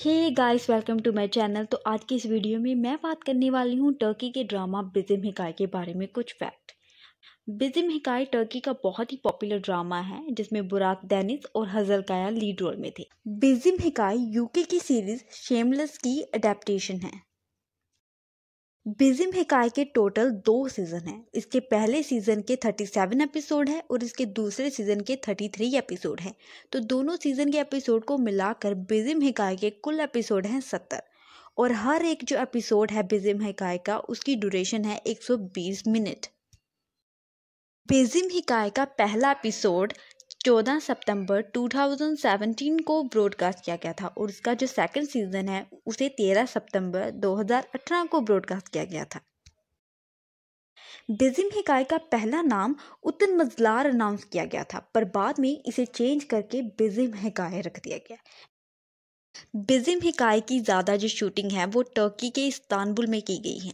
hey guys welcome to my channel तो आज की इस वीडियो में मैं बात करने वाली हूँ टर्की के ड्रामा बिजिम हिकाय के बारे में कुछ फैक्ट बिजिम हिकाय टर्की का बहुत ही पॉपुलर ड्रामा है जिसमें बुराक दैनिस और हजल काया लीड रोल में थे बिजिम हिकाय यूके की सीरीज शेमलेस की अडेप्टेशन है बिजिम हिकाय के टोटल दो सीज़न हैं इसके पहले सीज़न के थर्टी सेवन एपिसोड है और इसके दूसरे सीज़न के थर्टी थ्री एपिसोड हैं तो दोनों सीज़न के एपिसोड को मिलाकर बिजिम हिकाय के कुल एपिसोड हैं सत्तर और हर एक जो एपिसोड है बिजिम हिकाय का उसकी ड्यूरेशन है एक सौ बीस मिनट बेजिम हिकाय का पहला एपिसोड चौदह सितंबर 2017 को ब्रॉडकास्ट किया गया था और उसका जो सेकंड सीज़न है उसे 13 सितंबर 2018 को ब्रॉडकास्ट किया गया था बिजिम हिकाय का पहला नाम उतन मजलार अनाउंस किया गया था पर बाद में इसे चेंज करके बिजिम हिकाय रख दिया गया बिजिम हिकाय की ज़्यादा जो शूटिंग है वो टर्की के इस्तानबुल में की गई है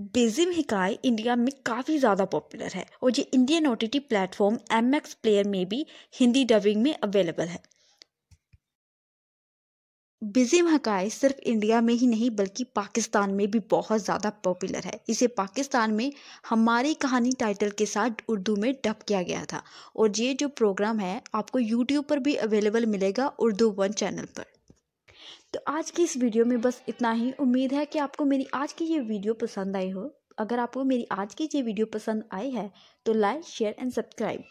बेजिम हिकाय इंडिया में काफ़ी ज़्यादा पॉपुलर है और ये Indian O T platform M X player में भी हिंदी डबिंग में अवेलेबल है बिजिम हकाई सिर्फ इंडिया में ही नहीं बल्कि पाकिस्तान में भी बहुत ज़्यादा पॉपुलर है इसे पाकिस्तान में हमारी कहानी टाइटल के साथ उर्दू में डब किया गया था और ये जो प्रोग्राम है आपको यूट्यूब पर भी अवेलेबल मिलेगा उर्दू वन चैनल पर तो आज की इस वीडियो में बस इतना ही उम्मीद है कि आपको मेरी आज की ये वीडियो पसंद आई हो अगर आपको मेरी आज की ये वीडियो पसंद आई है तो लाइक शेयर एंड सब्सक्राइब